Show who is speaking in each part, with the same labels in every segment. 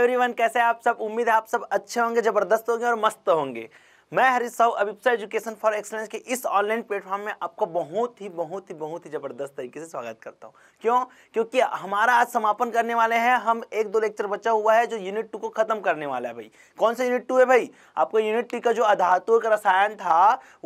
Speaker 1: everyone कैसे आप सब उम्मीद है आप सब अच्छे होंगे ज़बरदस्त होंगे और मस्त होंगे मैं Harish Sahu Abhipsa education for excellence के इस ऑनलाइन प्लेटफॉर्म में आपको बहुत ही बहुत ही बहुत ही ज़बरदस्त तरीके से स्वागत करता हूँ क्यों क्योंकि हमारा आज समापन करने वाले हैं हम एक दो लेक्चर बचा हुआ है जो यूनिट टू को ख़त्म करने वाला है भाई कौन सा यूनिट टू है भाई आपको यूनिट टू का जो अधातु का रसायन था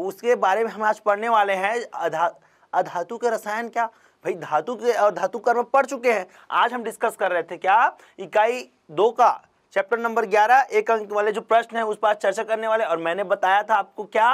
Speaker 1: उसके बारे में हम आज पढ़ने वाले हैं अधातु के रसायन क्या भाई धातु के और धातु कर्म पढ़ चुके हैं आज हम डिस्कस कर रहे थे क्या इकाई दो का चैप्टर नंबर ग्यारह एक अंक वाले जो प्रश्न है उस पर चर्चा करने वाले और मैंने बताया था आपको क्या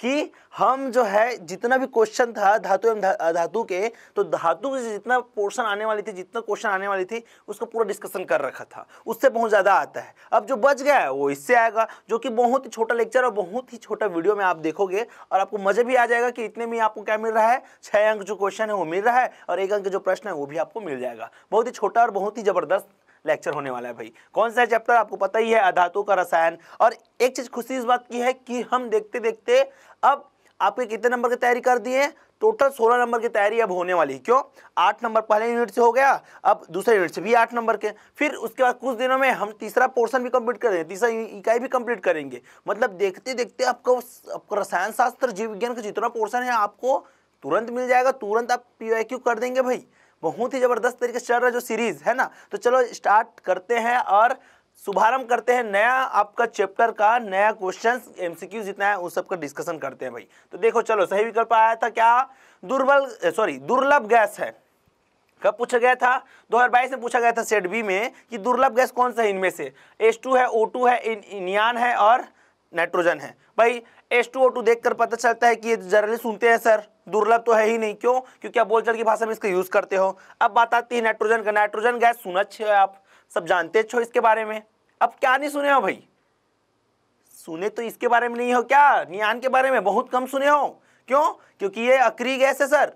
Speaker 1: कि हम जो है जितना भी क्वेश्चन था धातु एवं धातु के तो धातु से जितना पोर्शन आने वाली थी जितना क्वेश्चन आने वाली थी उसका पूरा डिस्कशन कर रखा था उससे बहुत ज़्यादा आता है अब जो बच गया है वो इससे आएगा जो कि बहुत ही छोटा लेक्चर और बहुत ही छोटा वीडियो में आप देखोगे और आपको मज़े भी आ जाएगा कि इतने में आपको क्या मिल रहा है छः अंक जो क्वेश्चन है वो मिल रहा है और एक अंक जो प्रश्न है वो भी आपको मिल जाएगा बहुत ही छोटा और बहुत ही ज़बरदस्त लेक्चर होने वाला है भाई कौन सा चैप्टर आपको पता ही है अधातु का रसायन और एक चीज़ खुशी इस बात की है कि हम देखते देखते अब आपके कितने नंबर की तैयारी कर दिए टोटल सोलह नंबर की तैयारी अब होने वाली है क्यों आठ नंबर पहले यूनिट से हो गया अब दूसरे यूनिट से भी आठ नंबर के फिर उसके बाद कुछ दिनों में हम तीसरा पोर्शन भी कंप्लीट करेंगे तीसरा इकाई भी कंप्लीट करेंगे मतलब देखते देखते आपको आपका रसायन शास्त्र जीव विज्ञान का जितना पोर्शन है आपको तुरंत मिल जाएगा तुरंत आप पी कर देंगे भाई बहुत ही ज़बरदस्त तरीके से चल रहा है जो सीरीज़ है ना तो चलो स्टार्ट करते हैं और शुभारंभ करते हैं नया आपका चैप्टर का नया क्वेश्चन एमसीक्यू जितना है उस सबका डिस्कशन करते हैं भाई तो देखो चलो सही विकल्प आया था क्या दुर्बल सॉरी दुर्लभ गैस है कब पूछा गया था 2022 में पूछा गया था सेट बी में कि दुर्लभ गैस कौन सा है इनमें से H2 है O2 है इन, इनियान है और नाइट्रोजन है भाई एस टू टू ओ देख कर पता चलता है कि ये जर्नली सुनते हैं सर दुर्लभ तो है ही नहीं क्यों क्योंकि आप बोलचाल की भाषा में इसका यूज़ करते हो अब बात आती है नाइट्रोजन का नाइट्रोजन गैस सुना अच्छे हो आप सब जानते हो इसके बारे में अब क्या नहीं सुने हो भाई सुने तो इसके बारे में नहीं हो क्या नियान के बारे में बहुत कम सुने हो क्यों क्योंकि ये अक्री गैस है सर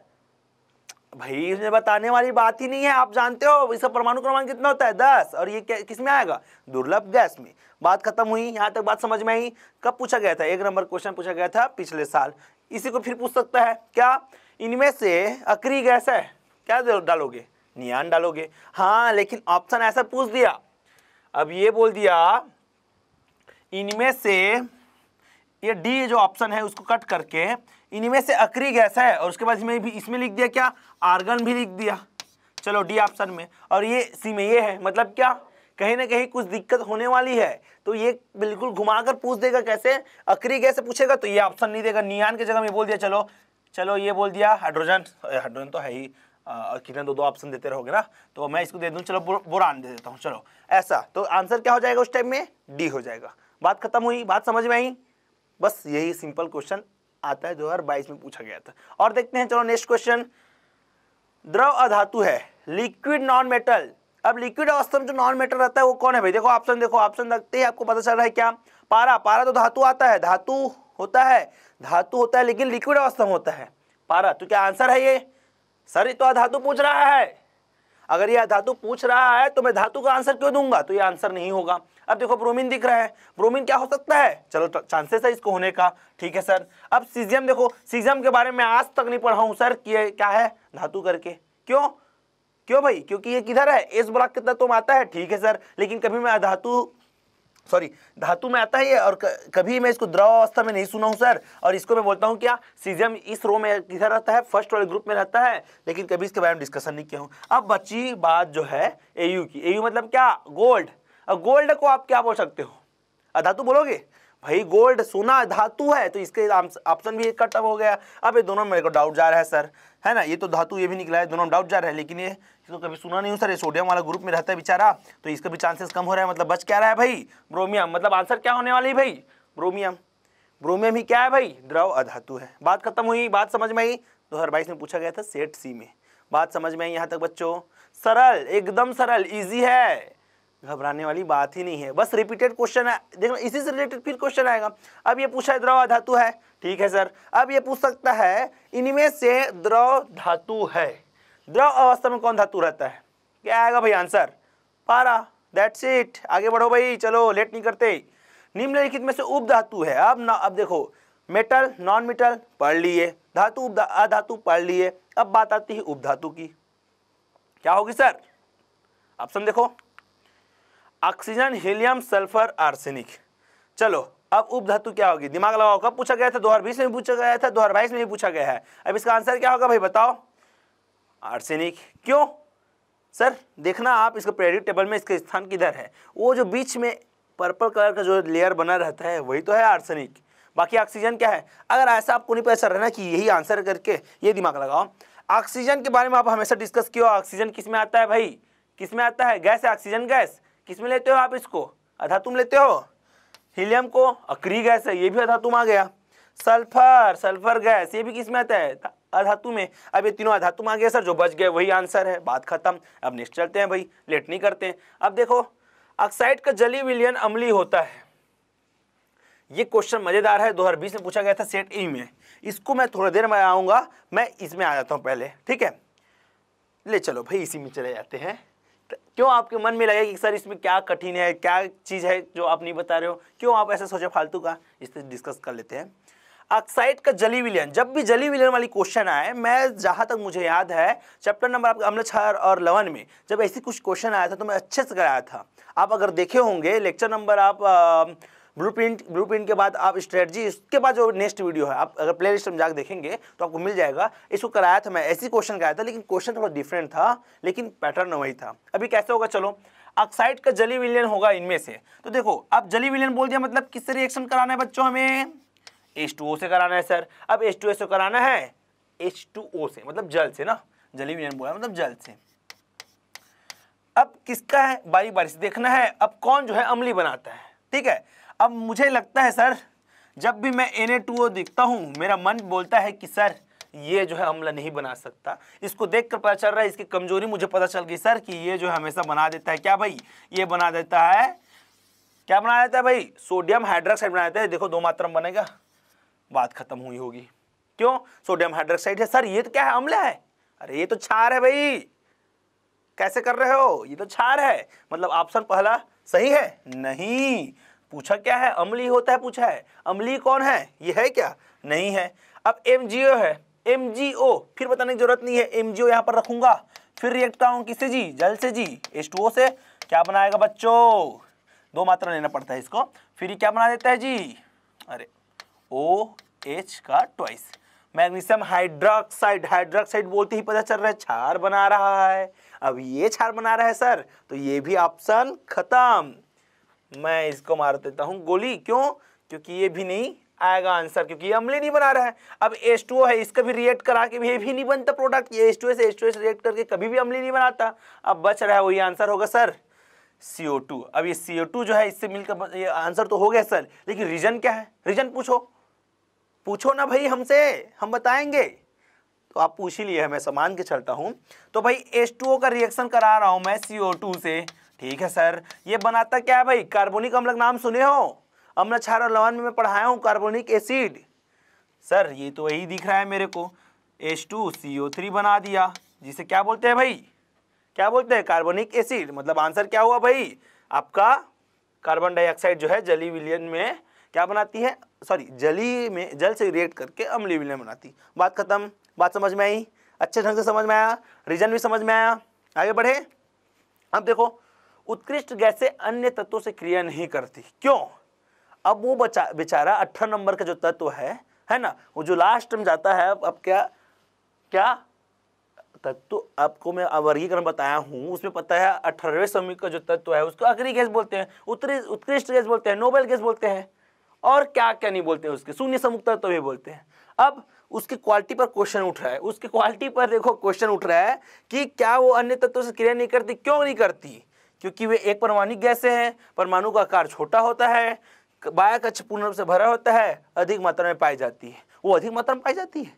Speaker 1: भाई इसमें बताने वाली बात ही नहीं है आप जानते हो इसका परमाणु क्रमांक कितना होता है दस और ये किस में आएगा दुर्लभ गैस में बात खत्म हुई यहाँ तक बात समझ में आई कब पूछा गया था एक नंबर क्वेश्चन पूछा गया था पिछले साल इसी को फिर पूछ सकता है क्या इनमें से अक्री गैस है क्या डालोगे नियान डालोगे हाँ लेकिन ऑप्शन ऐसा पूछ दिया अब ये बोल दिया इनमें से ये डी जो ऑप्शन है उसको कट करके इनमें से अक्री गैस है और उसके बाद इसमें भी इसमें लिख दिया क्या आर्गन भी लिख दिया चलो डी ऑप्शन में और ये सी में ये है मतलब क्या कहीं ना कहीं कुछ दिक्कत होने वाली है तो ये बिल्कुल घुमाकर पूछ देगा कैसे अक्री गैस पूछेगा तो ये ऑप्शन नहीं देगा नियान की जगह में बोल दिया चलो चलो ये बोल दिया हाइड्रोजन हाइड्रोजन तो है ही किरण दो दो ऑप्शन देते रहोगे ना तो मैं इसको दे दूँ चलो बुरान दे देता हूँ चलो ऐसा तो आंसर क्या हो जाएगा उस टाइम में डी हो जाएगा बात खत्म हुई बात समझ में आई बस यही सिंपल क्वेश्चन आता है दो हजार बाईस में पूछा गया था और देखते हैं चलो नेक्स्ट क्वेश्चन द्रव अधातु है लिक्विड नॉन मेटल अब लिक्विड अवस्था में जो नॉन मेटल रहता है वो कौन है भाई देखो ऑप्शन देखो ऑप्शन रखते ही आपको पता चल रहा है क्या पारा पारा तो धातु आता है धातु होता है धातु होता है लेकिन लिक्विड अवस्था में होता है पारा तो क्या आंसर है ये सर तो अधातु पूछ रहा है अगर ये अधातु पूछ रहा है तो मैं धातु का आंसर क्यों दूंगा तो ये आंसर नहीं होगा अब देखो ब्रोमीन दिख रहा है ब्रोमीन क्या हो सकता है चलो चांसेस तो है इसको होने का ठीक है सर अब सीजियम देखो सीजियम के बारे में आज तक नहीं पढ़ा हूं सर कि क्या है धातु करके क्यों क्यों भाई क्योंकि ये किधर है एस ब्लॉक के तत्व में आता है ठीक है सर लेकिन कभी मैं धातु सॉरी धातु में आता है ये और कभी मैं इसको द्रव अवस्था में नहीं सुना हूँ सर और इसको मैं बोलता हूँ क्या सीजियम इस रो में किधर रहता है फर्स्ट वाले ग्रुप में रहता है लेकिन कभी इसके बारे में डिस्कशन नहीं किया हूँ अब बची बात जो है एयू की एयू मतलब क्या गोल्ड और गोल्ड को आप क्या बोल सकते हो अधातु बोलोगे भाई गोल्ड सोना धातु है तो इसके ऑप्शन भी एक कट हो गया अब ये दोनों मेरे को डाउट जा रहा है सर है ना ये तो धातु ये भी निकला है दोनों डाउट जा रहा है लेकिन ये तो कभी सुना नहीं हूँ सर ये सोडियम वाला ग्रुप में रहता है बेचारा तो इसका भी चांसेस कम हो रहा है मतलब बच क्या रहा है भाई ब्रोमियम मतलब आंसर क्या होने वाली भाई ब्रोमियम ब्रोमियम ही क्या है भाई द्रव अधातु है बात खत्म हुई बात समझ में आई दो तो में पूछा गया था सेट सी में बात समझ में आई यहाँ तक बच्चों सरल एकदम सरल ईजी है घबराने वाली बात ही नहीं है बस रिपीटेड क्वेश्चन है देखना इसी से रिलेटेड फिर क्वेश्चन आएगा अब ये पूछा है द्रव धातु है ठीक है सर अब ये पूछ सकता है इनमें से द्रव धातु है द्रव अवस्था में कौन धातु रहता है क्या आएगा भाई आंसर पारा दैट्स इट आगे बढ़ो भाई चलो लेट नहीं करते निम्नलिखित में से उप धातु है अब ना अब देखो मेटल नॉन मेटल पढ़ लिए धातु अधातु पढ़ लिए अब बात आती है उप धातु की क्या होगी सर ऑप्शन देखो ऑक्सीजन हीलियम सल्फर आर्सेनिक चलो अब उपधातु क्या होगी दिमाग लगाओ कब पूछा गया था बीस में भी पूछा गया था बाईस में भी पूछा गया है अब इसका आंसर क्या होगा भाई बताओ आर्सेनिक क्यों सर देखना आप इसके पेरियोडिक टेबल में इसका स्थान किधर है वो जो बीच में पर्पल कलर का जो लेयर बना रहता है वही तो है आर्सेनिक बाकी ऑक्सीजन क्या है अगर ऐसा आपको नहीं पता रहना कि यही आंसर करके ये दिमाग लगाओ ऑक्सीजन के बारे में आप हमेशा डिस्कस किया ऑक्सीजन किस में आता है भाई किस में आता है गैस है ऑक्सीजन गैस किस में लेते हो आप इसको अधातुम लेते हो हीलियम को अक्री गैस है ये भी अधातुम आ गया सल्फर सल्फर गैस ये भी किस में आता है अधातु में अब ये तीनों अधातु में आ गया सर जो बच गए वही आंसर है बात खत्म अब नेक्स्ट चलते हैं भाई लेट नहीं करते हैं अब देखो ऑक्साइड का जली विलियन अम्ली होता है ये क्वेश्चन मजेदार है 2020 में पूछा गया था सेट ई में इसको मैं थोड़ी देर में आऊंगा मैं इसमें आ जाता हूँ पहले ठीक है ले चलो भाई इसी में चले जाते हैं क्यों आपके मन में लगेगा कि सर इसमें क्या कठिन है क्या चीज़ है जो आप नहीं बता रहे हो क्यों आप ऐसे सोचे फालतू का इस पर डिस्कस कर लेते हैं ऑक्साइड का जली विलियन जब भी जली विलियन वाली क्वेश्चन आए मैं जहाँ तक मुझे याद है चैप्टर नंबर आपका अम्ल छः और लवन में जब ऐसी कुछ क्वेश्चन आया था तो मैं अच्छे से कराया था आप अगर देखे होंगे लेक्चर नंबर आप ब्लूप्रिंट ब्लूप्रिंट के बाद आप स्ट्रेटजी इसके बाद जो नेक्स्ट वीडियो है आप अगर प्ले लिस्ट में जाकर देखेंगे तो आपको मिल जाएगा इसको कराया था मैं ऐसी क्वेश्चन कराया था लेकिन क्वेश्चन थोड़ा डिफरेंट था लेकिन पैटर्न वही था अभी कैसे होगा चलो ऑक्साइड का जली विलियन होगा इनमें से तो देखो आप जली विलियन बोल दिया मतलब किससे रिएक्शन कराना है बच्चों हमें एच टू ओ से कराना है सर अब एच टू से कराना है एच टू ओ से मतलब जल से ना जली विलियन बोला मतलब जल से अब किसका है बारी बारी से देखना है अब कौन जो है अमली बनाता है ठीक है अब मुझे लगता है सर जब भी मैं एन ए टू ओ दिखता हूँ मेरा मन बोलता है कि सर ये जो है अमला नहीं बना सकता इसको देख कर पता चल रहा है इसकी कमजोरी मुझे पता चल गई सर कि ये जो है हमेशा बना देता है क्या भाई ये बना देता है क्या बना देता है भाई सोडियम हाइड्रोक्साइड बना देता है देखो दो मात्रा में बनेगा बात खत्म हुई होगी क्यों सोडियम हाइड्रोक्साइड है सर ये तो क्या है अम्ल है अरे ये तो छार है भाई कैसे कर रहे हो ये तो छार है मतलब ऑप्शन पहला सही है नहीं पूछा क्या है अमली होता है पूछा है अमली कौन है ये है क्या नहीं है अब एम है एम फिर बताने की जरूरत नहीं है एम जी यहाँ पर रखूंगा फिर रिएक्ट कराऊ किससे जी जल से जी एस से क्या बनाएगा बच्चों दो मात्रा लेना पड़ता है इसको फिर क्या बना देता है जी अरे ओ एच का ट्वाइस मैग्नीशियम हाइड्रोक्साइड हाइड्रोक्साइड बोलते ही पता चल रहा है छार बना रहा है अब ये छार बना रहा है सर तो ये भी ऑप्शन खत्म मैं इसको मार देता हूँ गोली क्यों क्योंकि ये भी नहीं आएगा आंसर क्योंकि ये अम्ले नहीं बना रहा है अब एस टू है इसका भी रिएक्ट करा के भी ये भी नहीं बनता प्रोडक्ट ये S two S S two S react करके कभी भी अम्ले नहीं बनाता अब बच रहा है वही आंसर होगा सर सी ओ टू अब ये सी ओ टू जो है इससे मिलकर ये आंसर तो हो गया सर लेकिन रीजन क्या है रीजन पूछो पूछो ना भाई हमसे हम बताएंगे तो आप पूछ ही लिए मैं सामान के चलता हूँ तो भाई एस टू ओ का रिएक्शन करा रहा हूँ मैं सी ओ टू से ठीक है सर ये बनाता क्या है भाई कार्बोनिक अम्ल का नाम सुने हो अम्ल क्षार और लवण में पढ़ाया हूँ कार्बोनिक एसिड सर ये तो यही दिख रहा है मेरे को S two C O three बना दिया जिसे क्या बोलते हैं भाई क्या बोलते हैं कार्बोनिक एसिड मतलब आंसर क्या हुआ भाई आपका कार्बन डाइऑक्साइड जो है जली विलियन में क्या बनाती है सॉरी जली में जल से रिएक्ट करके अम्ली विलियन बनाती बात खत्म बात समझ में आई अच्छे ढंग से समझ में आया रीजन भी समझ में आया आगे बढ़े अब देखो उत्कृष्ट गैसें अन्य तत्वों से क्रिया नहीं करती क्यों अब वो बचा बेचारा अठारह नंबर का जो तत्व है है ना वो जो लास्ट में जाता है अब अब क्या क्या तत्व आपको मैं वर्गीकरण बताया हूँ उसमें पता है अठारहवें समीक का जो तत्व है उसको आखिरी गैस बोलते हैं उत्कृष्ट उत्कृष्ट गैस बोलते हैं नोबेल गैस बोलते हैं और क्या क्या नहीं बोलते हैं उसके शून्य समुख तत्व तो भी बोलते हैं अब उसकी क्वालिटी पर क्वेश्चन उठ रहा है उसकी क्वालिटी पर देखो क्वेश्चन उठ रहा है कि क्या वो अन्य तत्वों से क्रिया नहीं करती क्यों नहीं करती क्योंकि वे एक परमाणु गैसें हैं परमाणु का आकार छोटा होता है बाया कक्ष पूर्ण रूप से भरा होता है अधिक मात्रा में पाई जाती है वो अधिक मात्रा में पाई जाती है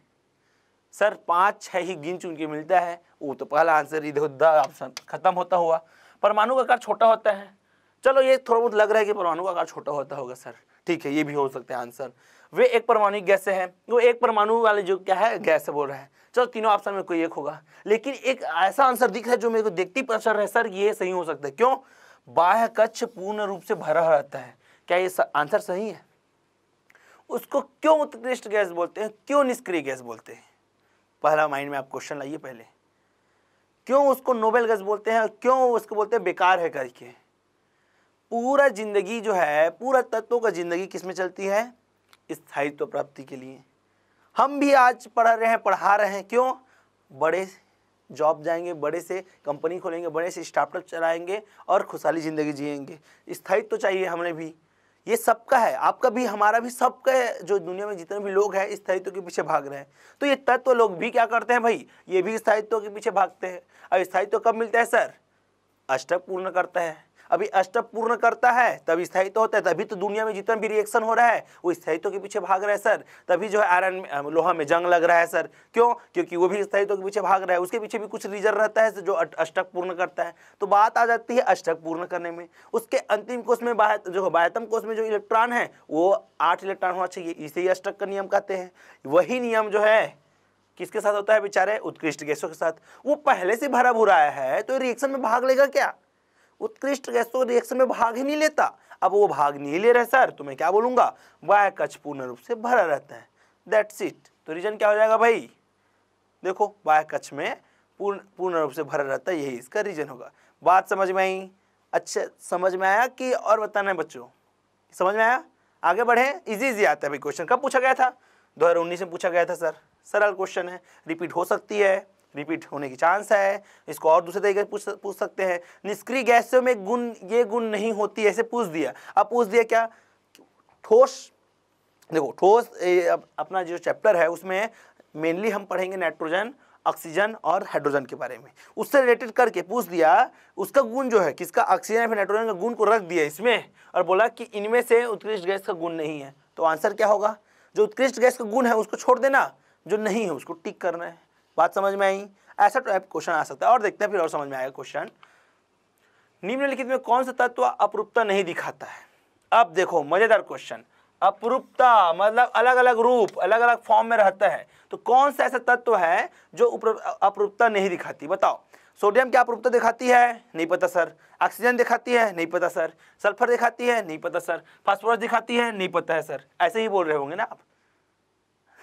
Speaker 1: सर पाँच छः ही गिन चुन के मिलता है वो तो पहला आंसर इधर उधर ऑप्शन खत्म होता हुआ परमाणु का आकार छोटा होता है चलो ये थोड़ा बहुत लग रहा है कि परमाणु का आकार छोटा होता होगा सर ठीक है ये भी हो सकता है आंसर वे एक परमाणु गैसे हैं वो एक परमाणु वाले जो क्या है गैस बोल रहे हैं चलो तीनों ऑप्शन में कोई एक होगा लेकिन एक ऐसा आंसर दिख रहा है जो मेरे को देखती ही है सर ये सही हो सकता है क्यों बाह्य कक्ष पूर्ण रूप से भरा रहता है क्या ये आंसर सही है उसको क्यों उत्कृष्ट गैस बोलते हैं क्यों निष्क्रिय गैस बोलते हैं पहला माइंड में आप क्वेश्चन लाइए पहले क्यों उसको नोबेल गैस बोलते हैं और क्यों उसको बोलते हैं बेकार है करके पूरा जिंदगी जो है पूरा तत्वों का जिंदगी किसमें चलती है स्थायित्व प्राप्ति के लिए हम भी आज पढ़ रहे हैं पढ़ा रहे हैं क्यों बड़े जॉब जाएंगे बड़े से कंपनी खोलेंगे बड़े से स्टार्टअप चलाएंगे और खुशहाली ज़िंदगी जिएंगे स्थायित्व तो चाहिए हमें भी ये सबका है आपका भी हमारा भी सबका है जो दुनिया में जितने भी लोग हैं स्थायित्व के पीछे भाग रहे हैं तो ये तत्व लोग भी क्या करते हैं भाई ये भी स्थायित्व के पीछे भागते हैं अब स्थायित्व कब मिलता है सर अष्टक पूर्ण करता है अभी अष्टप पूर्ण करता है तभी स्थायित्व तो होता है तभी तो दुनिया में जितना भी रिएक्शन हो रहा है वो स्थायित्व तो के पीछे भाग रहा है सर तभी जो है आयरन लोहा में जंग लग रहा है सर क्यों क्योंकि वो भी स्थायित्व तो के पीछे भाग रहा है उसके पीछे भी कुछ रीजन रहता है जो अष्टक पूर्ण करता है तो बात आ जाती है अष्टक पूर्ण करने में उसके अंतिम कोष में जो बायतम कोष में जो इलेक्ट्रॉन है वो आठ इलेक्ट्रॉन होना चाहिए इसे ही अष्टक का नियम कहते हैं वही नियम जो है किसके साथ होता है बेचारे उत्कृष्ट गैसों के साथ वो पहले से भरा भुराया है तो रिएक्शन में भाग लेगा क्या उत्कृष्ट गैसों तो रिएक्शन में भाग ही नहीं लेता अब वो भाग नहीं ले रहे सर तो मैं क्या बोलूँगा वह कच्छ पूर्ण रूप से भरा रहता है दैट्स इट तो रीजन क्या हो जाएगा भाई देखो वाह कच्छ में पूर्ण पूर्ण रूप से भरा रहता है यही इसका रीजन होगा बात समझ में आई अच्छा समझ में आया कि और बताना है बच्चों समझ में आया आगे बढ़े इजी इजी आता है भाई क्वेश्चन कब पूछा गया था दो हज़ार उन्नीस में पूछा गया था सर सरल क्वेश्चन है रिपीट हो सकती है रिपीट होने की चांस है इसको और दूसरे तरीके से पूछ सकते हैं निष्क्रिय गैसों में गुण ये गुण नहीं होती ऐसे पूछ दिया अब पूछ दिया क्या ठोस देखो ठोस अपना जो चैप्टर है उसमें मेनली हम पढ़ेंगे नाइट्रोजन ऑक्सीजन और हाइड्रोजन के बारे में उससे रिलेटेड करके पूछ दिया उसका गुण जो है किसका ऑक्सीजन या नाइट्रोजन का गुण को रख दिया इसमें और बोला कि इनमें से उत्कृष्ट गैस का गुण नहीं है तो आंसर क्या होगा जो उत्कृष्ट गैस का गुण है उसको छोड़ देना जो नहीं है उसको टिक करना है बात समझ में आई ऐसा टाइप क्वेश्चन आ सकता है और देखते हैं फिर और समझ में आएगा क्वेश्चन निम्नलिखित में कौन सा तत्व अपरूपता नहीं दिखाता है अब देखो मजेदार क्वेश्चन अपरूपता मतलब अलग अलग रूप अलग अलग फॉर्म में रहता है तो कौन सा ऐसा तत्व है जो अपरूपता नहीं दिखाती बताओ सोडियम क्या अपरूपता दिखाती है नहीं पता सर ऑक्सीजन दिखाती है नहीं पता सर सल्फर दिखाती है नहीं पता सर फास्फोरस दिखाती है नहीं पता है सर ऐसे ही बोल रहे होंगे ना आप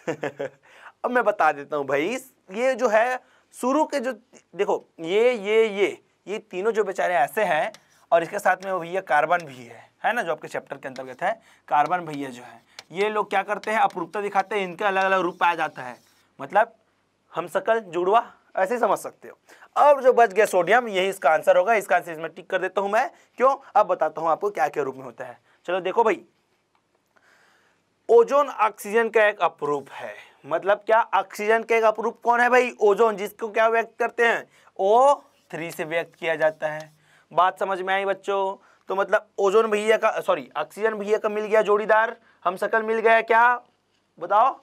Speaker 1: अब मैं बता देता हूँ भाई ये जो है शुरू के जो देखो ये ये ये ये तीनों जो बेचारे ऐसे हैं और इसके साथ में वो भैया कार्बन भी है है ना जो आपके चैप्टर के अंतर्गत है कार्बन भैया जो है ये लोग क्या करते हैं अपरूपता दिखाते हैं इनका अलग अलग रूप पाया जाता है मतलब हम सकल जुड़वा ऐसे ही समझ सकते हो अब जो बच गया सोडियम यही इसका आंसर होगा इसका आंसर इसमें टिक कर देता हूं मैं क्यों अब बताता हूं आपको क्या क्या रूप में होता है चलो देखो भाई ओजोन ऑक्सीजन का एक अपरूप है मतलब क्या ऑक्सीजन के अपरूप कौन है भाई ओजोन जिसको क्या व्यक्त करते हैं ओ थ्री से व्यक्त किया जाता है बात समझ में आई बच्चों तो मतलब ओजोन भैया का सॉरी ऑक्सीजन भैया का मिल गया जोड़ीदार हम सकल मिल गया क्या बताओ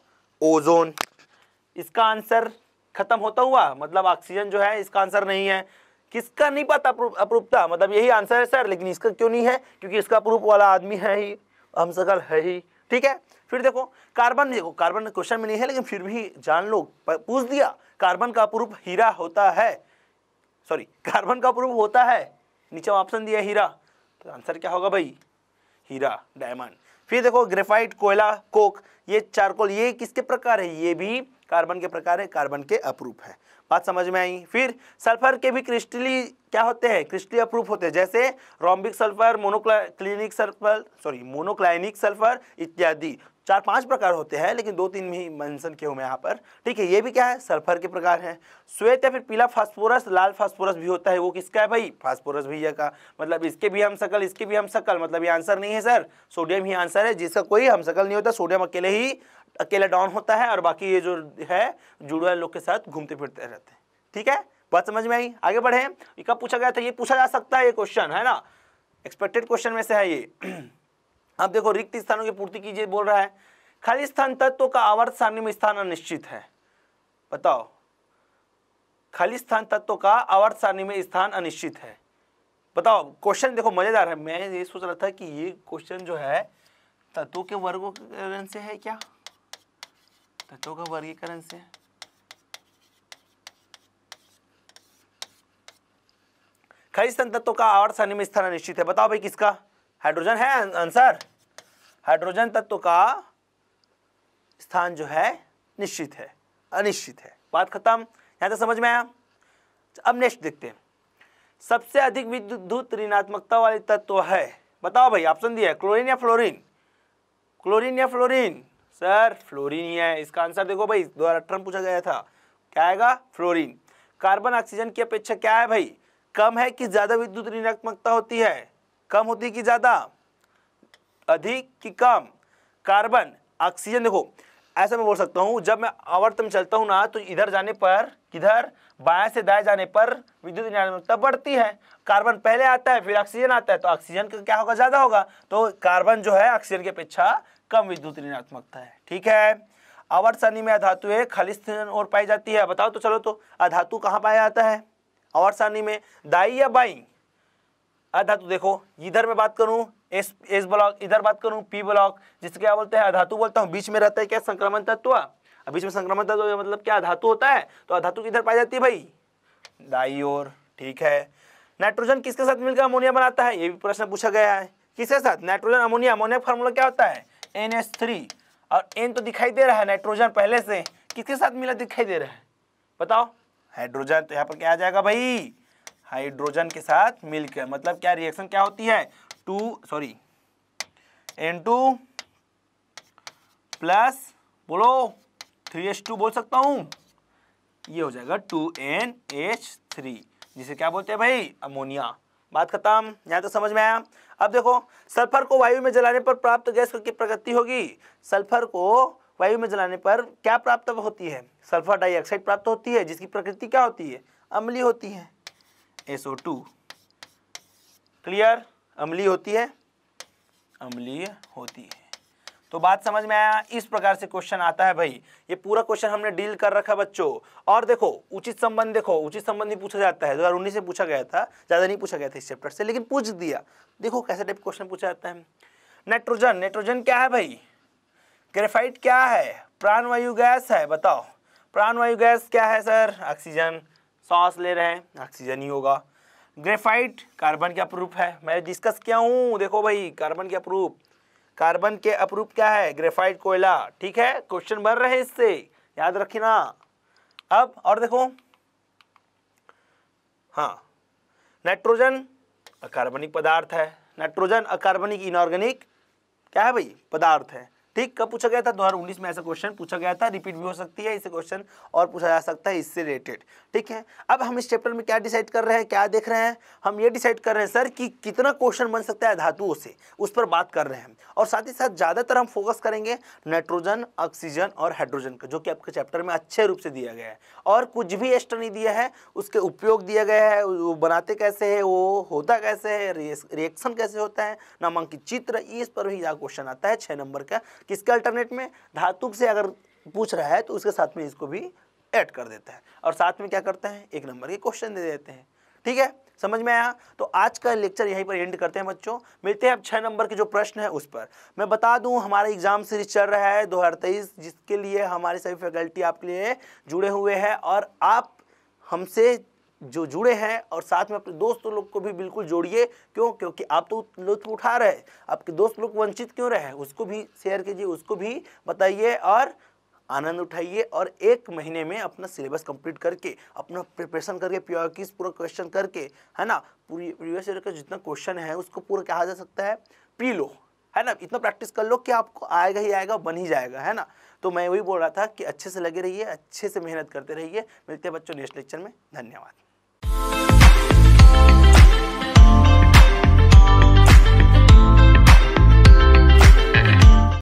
Speaker 1: ओजोन इसका आंसर खत्म होता हुआ मतलब ऑक्सीजन जो है इसका आंसर नहीं है किसका नहीं पता अपरूपता मतलब यही आंसर है सर लेकिन इसका क्यों नहीं है क्योंकि इसका अप्रूप वाला आदमी है ही हम सकल है ही ठीक है फिर देखो कार्बन देखो कार्बन क्वेश्चन में नहीं है लेकिन फिर भी जान लो पूछ दिया कार्बन का अपरूप हीरा होता है सॉरी कार्बन का अपरूप होता है नीचे ऑप्शन दिया हीरा तो आंसर क्या होगा भाई हीरा डायमंड फिर देखो ग्रेफाइट कोयला कोक ये चारकोल ये किसके प्रकार है ये भी कार्बन के प्रकार है कार्बन के अप्रूप है बात समझ में आई फिर सल्फर के भी क्रिस्टली क्या होते हैं क्रिस्टली अप्रूप होते हैं जैसे rhombic sulphur monoclinic sulphur sorry monoclinic sulphur इत्यादि चार पांच प्रकार होते हैं लेकिन दो तीन भी मेंशन किए हुए हैं यहाँ पर ठीक है ये भी क्या है सल्फर के प्रकार हैं श्वेत या फिर पीला फास्फोरस लाल फास्फोरस भी होता है वो किसका है भाई फास्फोरस भैया का मतलब इसके भी हम सकल इसके भी हम सकल मतलब ये आंसर नहीं है सर सोडियम ही आंसर है जिसका कोई हम सकल नहीं होता सोडियम अकेले ही अकेला डाउन होता है और बाकी ये जो है जुड़वा लोग के साथ घूमते फिरते रहते हैं ठीक है बात समझ में आई आगे बढ़े ये कब पूछा गया था ये पूछा जा सकता है ये क्वेश्चन है ना एक्सपेक्टेड क्वेश्चन में से है ये अब देखो रिक्त स्थानों की पूर्ति कीजिए बोल रहा है खाली स्थान तत्व का आवर्त सारणी में स्थान अनिश्चित है बताओ खाली स्थान तत्व का आवर्त सारणी में स्थान अनिश्चित है बताओ क्वेश्चन देखो मजेदार है मैं ये सोच रहा था कि ये क्वेश्चन जो है तत्वों के वर्गों से है क्या तत्वों का वर्गीकरण से खनिज तत्वों का और सन्निमित स्थान अनिश्चित है बताओ भाई किसका हाइड्रोजन है आंसर हाइड्रोजन तत्व का स्थान जो है निश्चित है अनिश्चित है बात खत्म यहां तक समझ में आया अब नेक्स्ट देखते हैं सबसे अधिक विद्युत ऋणात्मकता वाले तत्व है बताओ भाई ऑप्शन दिया है क्लोरीन या फ्लोरीन क्लोरीन या फ्लोरीन सर फ्लोरीन ही है इसका आंसर देखो भाई दो हजार अठारह पूछा गया था क्या आएगा फ्लोरीन कार्बन ऑक्सीजन की अपेक्षा क्या है भाई कम है कि ज़्यादा विद्युत ऋणात्मकता होती है कम होती कि ज़्यादा अधिक कि कम कार्बन ऑक्सीजन देखो ऐसा मैं बोल सकता हूँ जब मैं आवर्त में चलता हूँ ना तो इधर जाने पर किधर बाएं से दाएं जाने पर विद्युत ऋणात्मकता बढ़ती है कार्बन पहले आता है फिर ऑक्सीजन आता है तो ऑक्सीजन का क्या होगा ज़्यादा होगा तो कार्बन जो है ऑक्सीजन की अपेक्षा कम विद्युत ऋणात्मकता है ठीक है आवर्त सारणी में अधातुएं खलिस्थ और पाई जाती है बताओ तो चलो तो अधातु कहाँ पाया जाता है आवर्त सारणी में दाई या बाई अधातु देखो इधर मैं बात करूं एस एस ब्लॉक इधर बात करूं पी ब्लॉक जिससे क्या बोलते हैं अधातु बोलता हूं बीच में रहता है क्या संक्रमण तत्व बीच में संक्रमण तत्व मतलब क्या अधातु होता है तो अधातु किधर पाई जाती है भाई दाई ओर ठीक है नाइट्रोजन किसके साथ मिलकर अमोनिया बनाता है ये भी प्रश्न पूछा गया है किसके साथ नाइट्रोजन अमोनिया अमोनिया फॉर्मूला क्या होता है एन एस थ्री और एन तो दिखाई दे रहा है नाइट्रोजन पहले से किसके साथ मिला दिखाई दे रहा है बताओ हाइड्रोजन तो यहाँ पर क्या आ जाएगा भाई हाइड्रोजन के साथ मिलकर मतलब क्या रिएक्शन क्या होती है two sorry N two plus बोलो थ्री एच टू बोल सकता हूँ ये हो जाएगा टू एन एच थ्री जिसे क्या बोलते हैं भाई अमोनिया बात खत्म यहाँ तक तो समझ में आया अब देखो सल्फर को वायु में जलाने पर प्राप्त गैस की प्रगति होगी सल्फर को वायु में जलाने पर क्या प्राप्त होती है सल्फर डाइऑक्साइड प्राप्त होती है जिसकी प्रकृति क्या होती है अम्लीय होती है SO2 क्लियर अमली होती है अम्लीय होती है तो बात समझ में आया इस प्रकार से क्वेश्चन आता है भाई ये पूरा क्वेश्चन हमने डील कर रखा बच्चों और देखो उचित संबंध देखो उचित संबंध भी पूछा जाता है दो हज़ार उन्नीस से पूछा गया था ज़्यादा नहीं पूछा गया था इस चैप्टर से लेकिन पूछ दिया देखो कैसे टाइप क्वेश्चन पूछा जाता है नाइट्रोजन नाइट्रोजन क्या है भाई ग्रेफाइट क्या है प्राणवायु गैस है बताओ प्राणवायु गैस क्या है सर ऑक्सीजन सांस ले रहे हैं ऑक्सीजन ही होगा ग्रेफाइट कार्बन के अपरूप है मैं डिस्कस किया हूँ देखो भाई कार्बन के अपरूप कार्बन के अपरूप क्या है ग्रेफाइट कोयला ठीक है क्वेश्चन बन रहे हैं इससे याद रखना अब और देखो हाँ नाइट्रोजन अकार्बनिक पदार्थ है नाइट्रोजन अकार्बनिक इनऑर्गेनिक क्या है भाई पदार्थ है ठीक कब पूछा गया था 2019 में ऐसा क्वेश्चन पूछा गया था रिपीट भी हो सकती है इसे क्वेश्चन और पूछा जा सकता है इससे रिलेटेड ठीक है अब हम इस चैप्टर में क्या डिसाइड कर रहे हैं क्या देख रहे हैं हम ये डिसाइड कर रहे हैं सर कि कितना क्वेश्चन बन सकता है धातुओं से उस पर बात कर रहे हैं और साथ ही साथ ज़्यादातर हम फोकस करेंगे नाइट्रोजन ऑक्सीजन और हाइड्रोजन का जो कि आपके चैप्टर में अच्छे रूप से दिया गया है और कुछ भी एक्स्ट्रा नहीं दिया है उसके उपयोग दिया गया है वो बनाते कैसे है वो होता कैसे है रिएक्शन कैसे होता है नामांकित चित्र इस पर भी क्वेश्चन आता है छः नंबर का किसके अल्टरनेट में धातु से अगर पूछ रहा है तो उसके साथ में इसको भी ऐड कर देता है और साथ में क्या करते हैं एक नंबर के क्वेश्चन दे देते हैं ठीक है समझ में आया तो आज का लेक्चर यहीं पर एंड करते हैं बच्चों मिलते हैं अब छः नंबर के जो प्रश्न है उस पर मैं बता दूं हमारा एग्जाम सीरीज चल रहा है दो जिसके लिए हमारे सभी फैकल्टी आपके लिए जुड़े हुए हैं और आप हमसे जो जुड़े हैं और साथ में अपने दोस्त लोग को भी बिल्कुल जोड़िए क्यों क्योंकि आप तो लुत्फ उठा रहे हैं आपके दोस्त लोग वंचित क्यों रहे हैं उसको भी शेयर कीजिए उसको भी बताइए और आनंद उठाइए और एक महीने में अपना सिलेबस कंप्लीट करके अपना प्रिपरेशन करके किस पूरा क्वेश्चन करके है ना पूरी प्रीवियस ईयर का जितना क्वेश्चन है उसको पूरा कहा जा सकता है पी लो है ना इतना प्रैक्टिस कर लो कि आपको आएगा ही आएगा बन ही जाएगा है ना तो मैं वही बोल रहा था कि अच्छे से लगे रहिए अच्छे से मेहनत करते रहिए मिलते हैं बच्चों नेक्स्ट लेक्चर में धन्यवाद